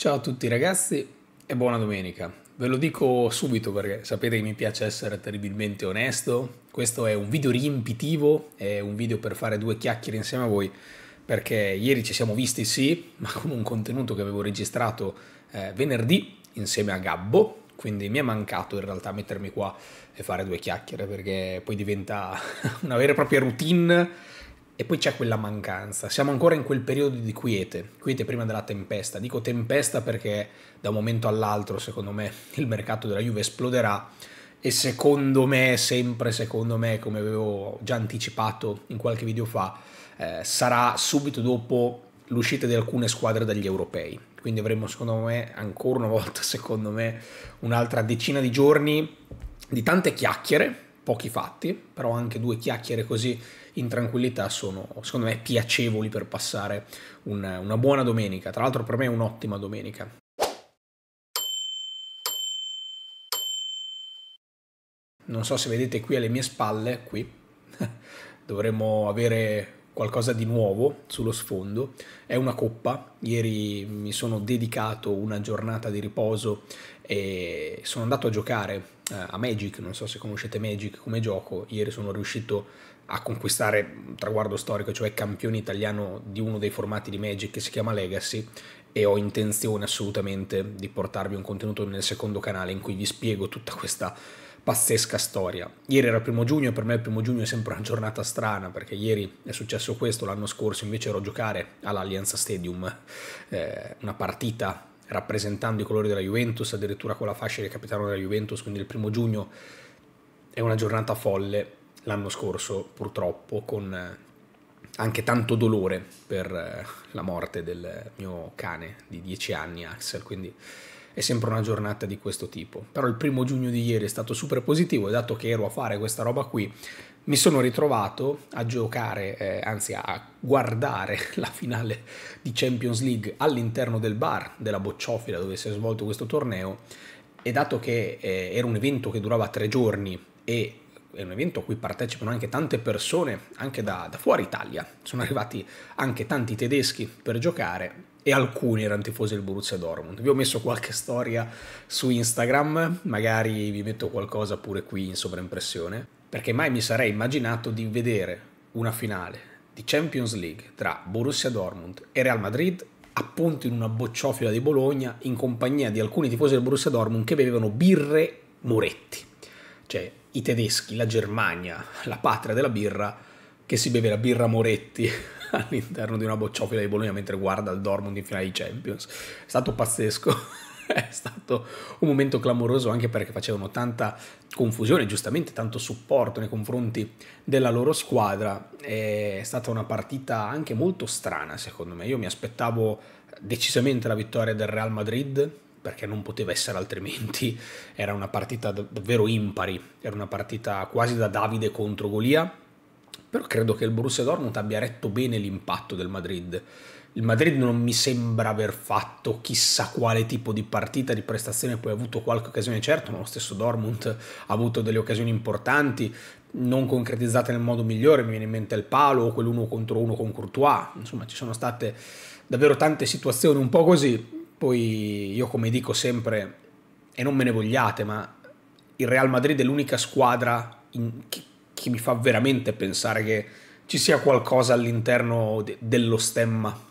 Ciao a tutti ragazzi e buona domenica. Ve lo dico subito perché sapete che mi piace essere terribilmente onesto. Questo è un video riempitivo, è un video per fare due chiacchiere insieme a voi perché ieri ci siamo visti sì, ma con un contenuto che avevo registrato eh, venerdì insieme a Gabbo, quindi mi è mancato in realtà mettermi qua e fare due chiacchiere perché poi diventa una vera e propria routine e poi c'è quella mancanza, siamo ancora in quel periodo di quiete, quiete prima della tempesta. Dico tempesta perché da un momento all'altro, secondo me, il mercato della Juve esploderà e secondo me, sempre secondo me, come avevo già anticipato in qualche video fa, eh, sarà subito dopo l'uscita di alcune squadre dagli europei. Quindi avremo, secondo me, ancora una volta, secondo me, un'altra decina di giorni di tante chiacchiere, pochi fatti, però anche due chiacchiere così in tranquillità sono secondo me piacevoli per passare una, una buona domenica, tra l'altro per me è un'ottima domenica. Non so se vedete qui alle mie spalle, qui dovremmo avere qualcosa di nuovo sullo sfondo, è una coppa, ieri mi sono dedicato una giornata di riposo e sono andato a giocare eh, a Magic, non so se conoscete Magic come gioco, ieri sono riuscito a conquistare un traguardo storico, cioè campione italiano di uno dei formati di Magic che si chiama Legacy e ho intenzione assolutamente di portarvi un contenuto nel secondo canale in cui vi spiego tutta questa pazzesca storia. Ieri era il primo giugno, per me il primo giugno è sempre una giornata strana perché ieri è successo questo, l'anno scorso invece ero a giocare all'Allianz Stadium eh, una partita rappresentando i colori della Juventus, addirittura con la fascia del capitano della Juventus, quindi il primo giugno è una giornata folle l'anno scorso purtroppo con eh, anche tanto dolore per eh, la morte del mio cane di 10 anni Axel, quindi è sempre una giornata di questo tipo. Però il primo giugno di ieri è stato super positivo e dato che ero a fare questa roba qui, mi sono ritrovato a giocare, eh, anzi a guardare la finale di Champions League all'interno del bar della Bocciofila dove si è svolto questo torneo e dato che eh, era un evento che durava tre giorni e è un evento a cui partecipano anche tante persone, anche da, da fuori Italia, sono arrivati anche tanti tedeschi per giocare, e alcuni erano tifosi del Borussia Dortmund. Vi ho messo qualche storia su Instagram, magari vi metto qualcosa pure qui in sovraimpressione, perché mai mi sarei immaginato di vedere una finale di Champions League tra Borussia Dortmund e Real Madrid appunto in una bocciofila di Bologna in compagnia di alcuni tifosi del Borussia Dortmund che bevevano birre Moretti. Cioè i tedeschi, la Germania, la patria della birra, che si beve la birra Moretti all'interno di una bocciofila di Bologna mentre guarda il Dortmund in finale di Champions. È stato pazzesco è stato un momento clamoroso anche perché facevano tanta confusione, giustamente tanto supporto nei confronti della loro squadra. È stata una partita anche molto strana secondo me. Io mi aspettavo decisamente la vittoria del Real Madrid perché non poteva essere altrimenti. Era una partita davvero impari, era una partita quasi da Davide contro Golia però credo che il Borussia Dortmund abbia retto bene l'impatto del Madrid. Il Madrid non mi sembra aver fatto chissà quale tipo di partita, di prestazione, poi ha avuto qualche occasione, certo, ma lo stesso Dortmund ha avuto delle occasioni importanti, non concretizzate nel modo migliore, mi viene in mente il palo o quell'uno contro uno con Courtois, insomma ci sono state davvero tante situazioni un po' così, poi io come dico sempre, e non me ne vogliate, ma il Real Madrid è l'unica squadra in, che, che mi fa veramente pensare che ci sia qualcosa all'interno de- dello stemma.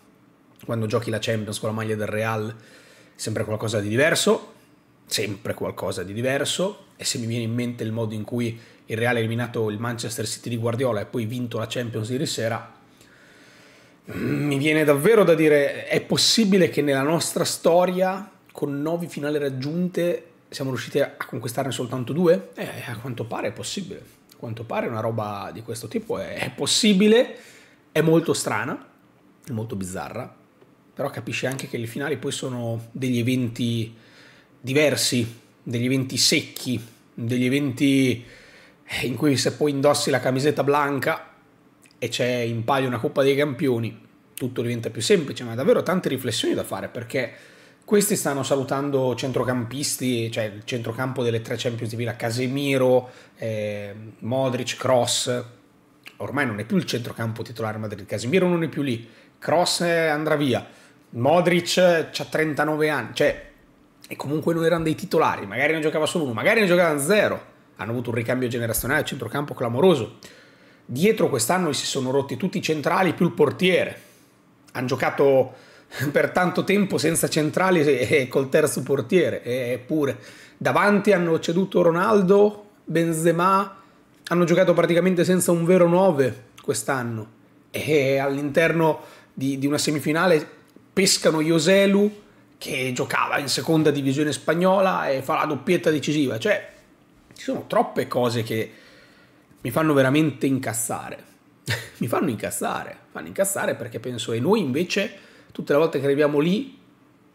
Quando giochi la Champions con la maglia del Real, sempre qualcosa di diverso, sempre qualcosa di diverso. E se mi viene in mente il modo in cui il Real ha eliminato il Manchester City di Guardiola e poi vinto la Champions ieri sera, mi viene davvero da dire, è possibile che nella nostra storia, con nove finali raggiunte, siamo riusciti a conquistarne soltanto due? Eh, a quanto pare è possibile a quanto pare una roba di questo tipo è, è possibile, è molto strana, è molto bizzarra, però capisci anche che le finali poi sono degli eventi diversi, degli eventi secchi, degli eventi eh, in cui se poi indossi la camisetta bianca e c'è in palio una Coppa dei Campioni, tutto diventa più semplice, ma davvero tante riflessioni da fare perché questi stanno salutando centrocampisti, cioè il centrocampo delle tre Champions di Villa, Casemiro, eh, Modric, Cross. Ormai non è più il centrocampo titolare Madrid, Casemiro non è più lì, Cross eh, andrà via, Modric eh, ha 39 anni, cioè e comunque non erano dei titolari, magari ne giocava solo uno, magari ne giocavano zero. Hanno avuto un ricambio generazionale al centrocampo clamoroso. Dietro quest'anno si sono rotti tutti i centrali più il portiere. Hanno giocato per tanto tempo senza centrali e col terzo portiere, eppure davanti hanno ceduto Ronaldo, Benzema, hanno giocato praticamente senza un vero 9 quest'anno e all'interno di, di una semifinale pescano Joselu, che giocava in seconda divisione spagnola e fa la doppietta decisiva, cioè ci sono troppe cose che mi fanno veramente incazzare. mi fanno incazzare. fanno incassare perché penso e noi invece tutte le volte che arriviamo lì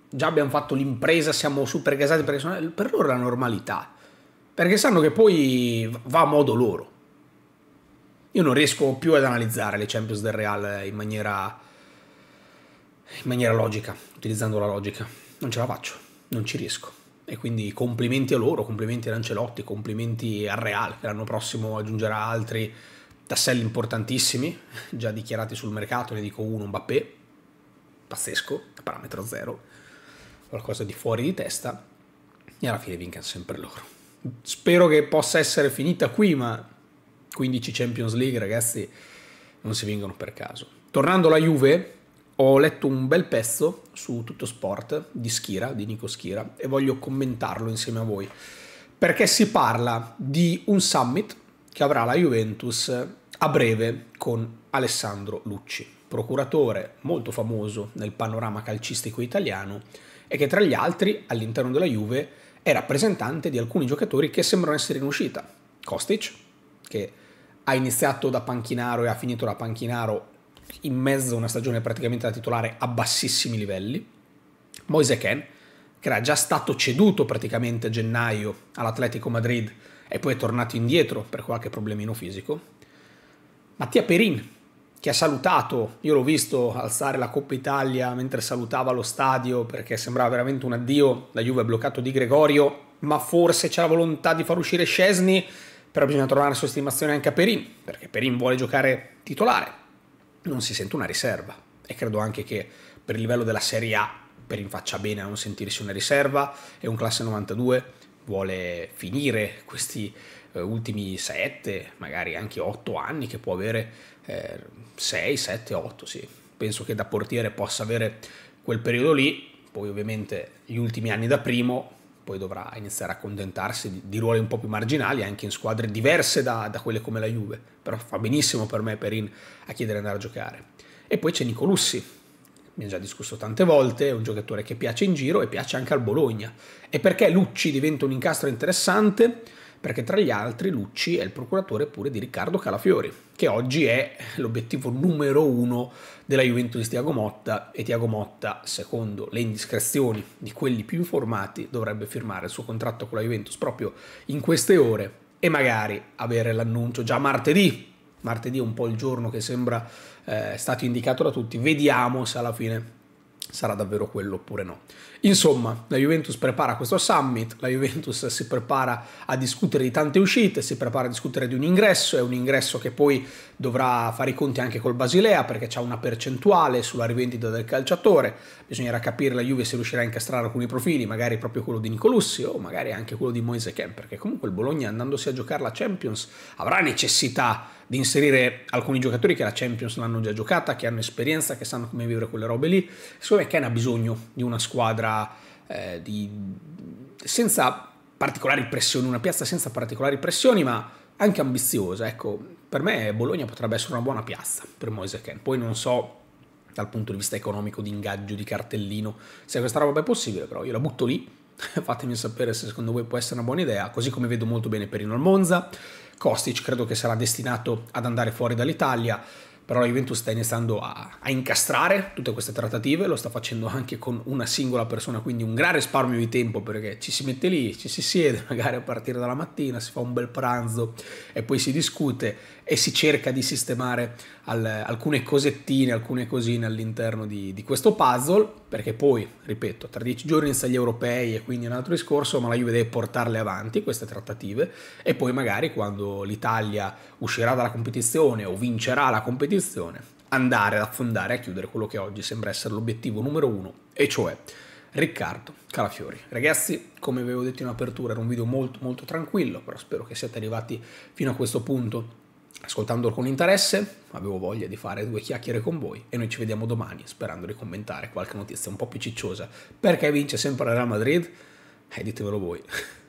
già abbiamo fatto l'impresa, siamo super gasati perché sono, per loro è la normalità, perché sanno che poi va a modo loro. Io non riesco più ad analizzare le Champions del Real in maniera, in maniera logica, utilizzando la logica. Non ce la faccio, non ci riesco. E quindi complimenti a loro, complimenti ad Ancelotti, complimenti al Real che l'anno prossimo aggiungerà altri tasselli importantissimi, già dichiarati sul mercato, ne dico uno, Mbappé, pazzesco, a parametro zero, qualcosa di fuori di testa, e alla fine vincano sempre loro. Spero che possa essere finita qui, ma 15 Champions League, ragazzi, non si vincono per caso. Tornando alla Juve, ho letto un bel pezzo su Tutto Sport di Schira, di Nico Schira, e voglio commentarlo insieme a voi. Perché si parla di un summit che avrà la Juventus a breve con Alessandro Lucci procuratore molto famoso nel panorama calcistico italiano e che tra gli altri all'interno della Juve è rappresentante di alcuni giocatori che sembrano essere in uscita. Kostic, che ha iniziato da panchinaro e ha finito da panchinaro in mezzo a una stagione praticamente da titolare a bassissimi livelli. Moise Ken, che era già stato ceduto praticamente a gennaio all'Atletico Madrid e poi è tornato indietro per qualche problemino fisico. Mattia Perin, che ha salutato, io l'ho visto alzare la Coppa Italia mentre salutava lo stadio perché sembrava veramente un addio, la Juve ha bloccato Di Gregorio, ma forse c'è la volontà di far uscire Scesni, però bisogna trovare una sostituzione anche a Perin, perché Perin vuole giocare titolare, non si sente una riserva e credo anche che per il livello della Serie A Perin faccia bene a non sentirsi una riserva, è un classe 92, vuole finire questi eh, ultimi 7, magari anche 8 anni, che può avere 6, 7, 8, sì. Penso che da portiere possa avere quel periodo lì, poi ovviamente gli ultimi anni da primo, poi dovrà iniziare a contentarsi di, di ruoli un po' più marginali anche in squadre diverse da, da, quelle come la Juve, però fa benissimo per me Perin a chiedere di andare a giocare. E poi c'è Nicolussi, mi ha già discusso tante volte, è un giocatore che piace in giro e piace anche al Bologna. E perché Lucci diventa un incastro interessante? perché tra gli altri Lucci è il procuratore pure di Riccardo Calafiori, che oggi è l'obiettivo numero uno della Juventus di Tiago Motta e Tiago Motta, secondo le indiscrezioni di quelli più informati, dovrebbe firmare il suo contratto con la Juventus proprio in queste ore e magari avere l'annuncio già martedì. Martedì è un po' il giorno che sembra eh, stato indicato da tutti, vediamo se alla fine sarà davvero quello oppure no. Insomma, la Juventus prepara questo summit, la Juventus si prepara a discutere di tante uscite, si prepara a discutere di un ingresso, è un ingresso che poi dovrà fare i conti anche col Basilea perché c'è una percentuale sulla rivendita del calciatore, bisognerà capire la Juve se riuscirà a incastrare alcuni profili, magari proprio quello di Nicolussi o magari anche quello di Moise Kemp, perché comunque il Bologna andandosi a giocare la Champions avrà necessità di inserire alcuni giocatori che la Champions l'hanno già giocata, che hanno esperienza, che sanno come vivere quelle robe lì. Secondo secondo Ken ha bisogno di una squadra eh, di, senza particolari pressioni, una piazza senza particolari pressioni, ma anche ambiziosa. Ecco, per me Bologna potrebbe essere una buona piazza per Moise Ken. Poi non so dal punto di vista economico, di ingaggio, di cartellino, se questa roba è possibile, però io la butto lì. Fatemi sapere se secondo voi può essere una buona idea, così come vedo molto bene per il Monza. Kostic credo che sarà destinato ad andare fuori dall'Italia però la Juventus sta iniziando a, a, incastrare tutte queste trattative, lo sta facendo anche con una singola persona, quindi un gran risparmio di tempo perché ci si mette lì, ci si siede magari a partire dalla mattina, si fa un bel pranzo e poi si discute e si cerca di sistemare al, alcune cosettine, alcune cosine all'interno di, di, questo puzzle, perché poi, ripeto, tra dieci giorni inizia gli europei e quindi un altro discorso, ma la Juve deve portarle avanti queste trattative e poi magari quando l'Italia uscirà dalla competizione o vincerà la competizione, competizione, andare ad affondare, a chiudere quello che oggi sembra essere l'obiettivo numero uno, e cioè Riccardo Calafiori. Ragazzi, come vi avevo detto in apertura, era un video molto molto tranquillo, però spero che siate arrivati fino a questo punto ascoltandolo con interesse, avevo voglia di fare due chiacchiere con voi e noi ci vediamo domani sperando di commentare qualche notizia un po' più cicciosa. Perché vince sempre la Real Madrid? Eh, ditevelo voi.